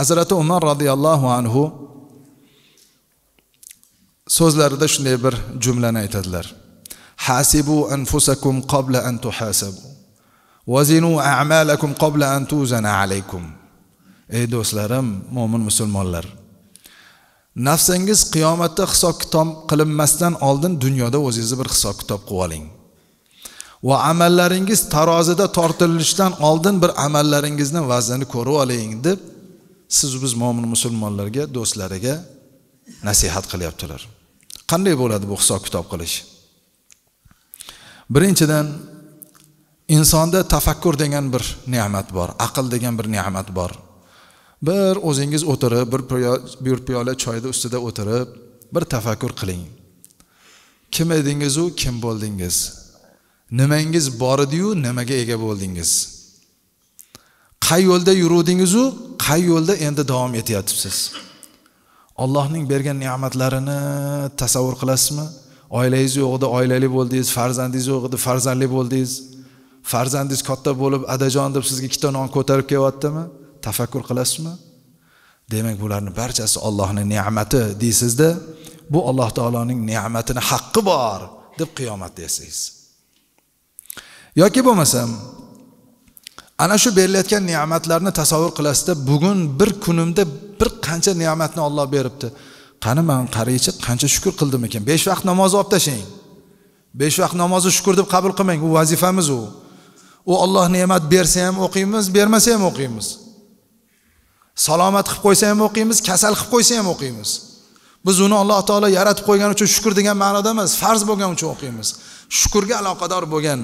hazrati umar roziyallohu anhu so'zlarida shunday bir jumlani aytadilar hasibu anfusakum qabla an tuhasabu vazinu a'malakum qabla an tuzana alaykum ey do'stlarim mo'min musulmonlar nafsangiz qiyomatda hisob kitob qilinmasdan oldin dunyoda o'zingizni bir hisob kitob qilib oling va amallaringiz tarozida tortilishdan oldin bir amallaringizni vaznini ko'rib oling deb siz biz mo'min musulmonlarga do'stlariga nasihat qilyaptilar qanday bo'ladi bu hisob kitob qilish birinchidan insonda tafakkur degan bir ne'mat bor aql degan bir ne'mat bor bir o'zingiz o'tirib bir bir piyola choyni ustida o'tirib bir tafakkur qiling kim edingizu kim bo'ldingiz nimangiz bor ediyu nimaga ega bo'ldingiz qay yo'lda yuruvdingizu qay yo'lda endi davom etyapsiz allohning bergan ne'matlarini tasavvur qilasizmi oilangiz yo'q edi oilali bo'ldingiz farzandingiz yo'q edi farzandli bo'ldingiz farzandingiz katta bo'lib adajon deb sizga ikkita non ko'tarib kelyaptimi tafakkur qilasizmi demak bularni barchasi ollohni ne'mati deysizda bu alloh taoloning ne'matini haqqi bor deb qiyomatda yasaysiz yoki bo'lmasam ana shu berilayotgan ne'matlarni tasavvur qilasizda bugun bir kunimda bir qancha ne'matni olloh beribdi qani man qaraychi qancha shukur qildim ekan besh vaqt namozni olib tashlang besh vaqt namozni shukur deb qabul qilmang u vazifamiz u u olloh ne'mat bersa ham o'qiymiz bermasa ham o'qiymiz salomat qilib qo'ysa ham o'qiymiz kasal qilib qo'ysa ham o'qiymiz biz uni alloh taolo yaratib qo'ygani uchun shukur degan ma'noda emas farz bo'lgani uchun o'qiymiz shukurga aloqador bo'lgan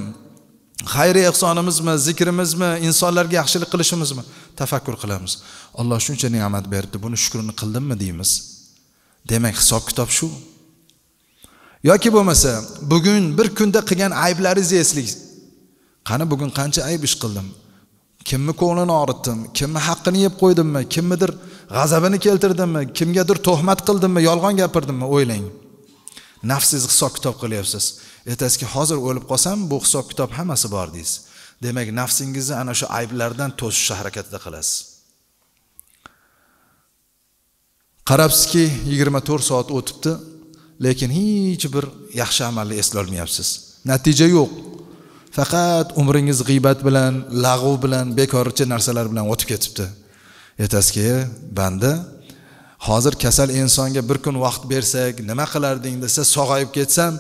xayri ehsonimizmi zikrimizmi insonlarga yaxshilik qilishimizmi tafakkur qilamiz alloh shuncha ne'mat berdi buni shukrini qildimmi deymiz demak hisob kitob shu yoki bo'lmasa bugun bir kunda qilgan ayblaringizni eslang qani bugun qancha ayb ish qildim kimni ko'nglini og'ritdim kimni haqqini yeb qo'ydimmi kimnidir g'azabini keltirdimmi kimgadir tuhmat qildimmi yolg'on gapirdimmi o'ylang nafsingizni hisob kitob qilyapsiz ertasiga hozir o'lib qolsam bu hisob kitob hammasi bor deysiz demak nafsingizni ana shu ayblardan to'sishni harakatida qilasiz qarabsizki yigirma to'rt soat o'tibdi lekin hech bir yaxshi amalni eslolmayapsiz natija yo'q faqat umringiz g'iybat bilan lag'v bilan bekorchi narsalar bilan o'tib ketibdi ertasiga banda hozir kasal insonga bir kun vaqt bersak nima qilarding desa sog'ayib ketsam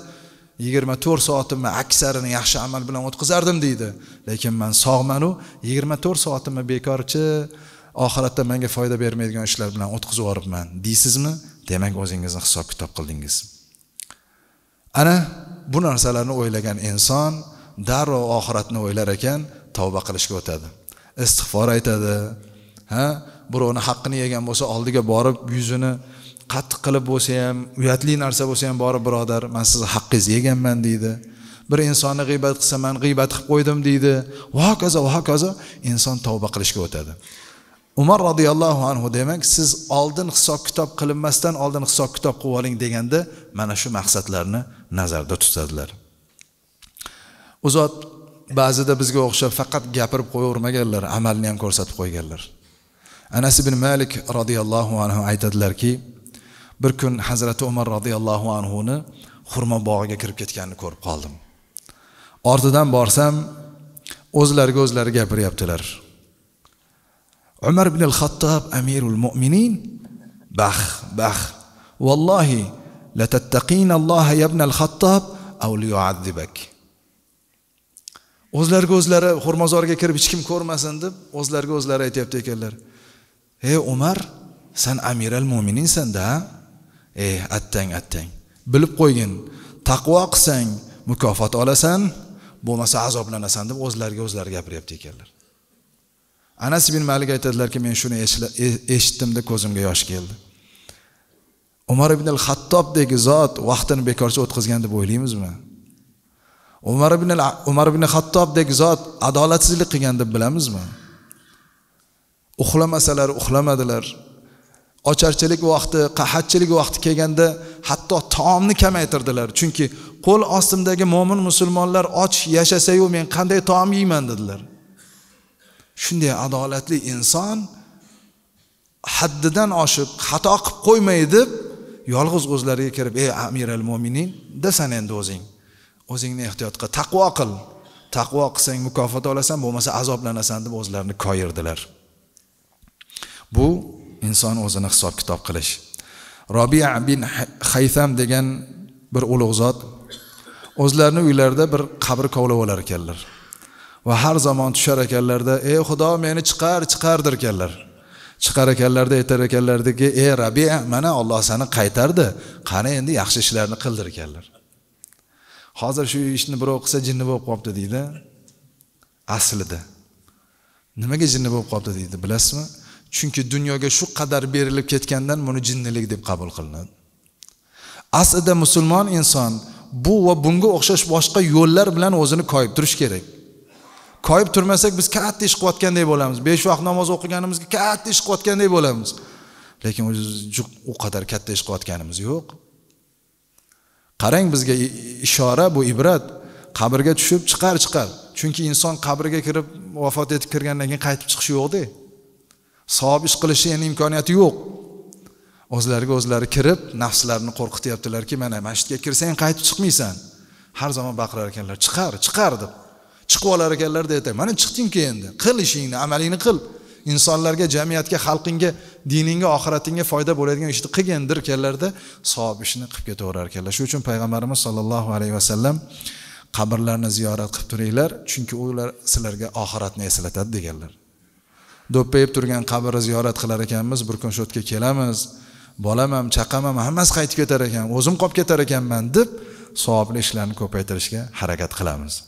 yigirma to'rt soatimni aksarini yaxshi amal bilan o'tkazardim deydi lekin man sog'manu yigirma to'rt soatimni bekorchi oxiratda menga foyda bermaydigan ishlar bilan o'tkazib yuboribman deysizmi demak o'zingizni hisob kitob qildingiz ana bu narsalarni o'ylagan inson darrov oxiratni o'ylar ekan tavba qilishga o'tadi istig'for aytadi ha birovni haqqini yegan bo'lsa oldiga borib yuzini qattiq qilib bo'lsa ham uyatli narsa bo'lsa ham borib birodar man sizni haqqingizni yeganman deydi bir insonni g'iybat qilsa man g'iybat qilib qo'ydim deydi va hokazo va hokazo inson tavba qilishga o'tadi umar roziyallohu anhu demak siz oldin hisob kitob qilinmasdan oldin hisob kitob qilib oling deganda mana shu maqsadlarni nazarda tutadilar u zot ba'zida bizga o'xshab faqat gapirib qo'yavermaganlar amalni ham ko'rsatib qo'yganlar anas ibn malik roziyallohu anhu aytadilarki bir kun hazrati umar roziyallohu anhuni xurmo bog'iga kirib ketganini ko'rib qoldim ortidan borsam o'zlariga o'zlari gapiryaptilar umar ibn al xattob amirul mo'minin bax bax vallohi latattaqinalloha al xattob o'zlariga o'zlari xurmozorga kirib hech kim ko'rmasin deb o'zlariga o'zlari aytyapti ekanlar ey umar san amiral mo'mininsanda da ey attang attang bilib qo'ygin taqvo qilsang mukofot olasan bo'lmasa azoblanasan deb o'zlariga o'zlari gapiryapti ekanlar anas ibn malik aytadilarki men shuni e, eshitdimda ko'zimga yosh keldi umar ibn al xattobdagi zot vaqtini bekorcha o'tkazgan deb o'ylaymizmi umar ibn umar ibn xattobdagi zot adolatsizlik qilgan deb bilamizmi uxlamasalar uxlamadilar ocharchilik vaqti qahatchilik vaqti kelganda hatto taomni kamaytirdilar chunki qo'l ostimdagi mo'min musulmonlar och yashasayu men qanday taom yeyman dedilar shunday adolatli inson haddidan oshib xato qilib qo'ymay deb yolg'iz o'zlariga kirib ey amir al mo'minin desan endi o'zing o'zingni ehtiyot qil taqvo qil taqvo qilsang mukofot olasan bo'lmasa azoblanasan deb o'zlarini koyirdilar bu inson o'zini hisob kitob qilish robiya bin haytham degan bir ulug' zot o'zlarini uylarida bir qabr kovlab olar ekanlar va har zamon tushar ekanlarda ey xudo meni chiqar chiqar derkanlar chiqar ekanlarda aytar ekanlardiki ey rabiya mana olloh seni qaytardi qani endi yaxshi ishlarni qildir ekanlar hozir shu ishni birov qilsa jinni bo'lib qolibdi deydi aslida nimaga jinni bo'lib qolibdi deydi bilasizmi chunki dunyoga shu qadar berilib ketgandan buni jinnilik deb qabul qilinadi aslida musulmon inson bu va bunga o'xshash boshqa yo'llar bilan o'zini koyib turish kerak koyib turmasak biz katta ish qilayotgandek bo'lamiz besh vaqt namoz o'qiganimizga katta ish qilayotgandek bo'lamiz lekin u qadar katta ish qilayotganimiz yo'q qarang bizga ishora bu ibrat qabrga tushib chiqar chiqar chunki inson qabrga kirib vafot etib kirgandan keyin qaytib chiqishi yo'qda savob ish qilishni endi imkoniyati yo'q o'zlariga o'zlari kirib nafslarini qo'rqityaptilarki mana masjidga kirsang qaytib chiqmaysan har zamon baqirar ekanlar chiqar chiqar deb chiqib olar ekanlarda aytadi mana chiqdingku endi qil ishingni amalingni qil insonlarga jamiyatga xalqingga diningga oxiratingga foyda bo'ladigan ishni qilgin derkanlarda savob ishni qilib ketaverar ekanlar shuning uchun payg'ambarimiz sollallohu alayhi vasallam qabrlarni ziyorat qilib turinglar chunki ular sizlarga oxiratni eslatadi deganlar do'ppayib turgan qabrni ziyorat qilar ekanmiz bir kun shu yerga kelamiz bolam ham chaqam ham hammasi qaytib ketar ekan o'zim qolib ketar ekanman deb savobli ishlarni ko'paytirishga harakat qilamiz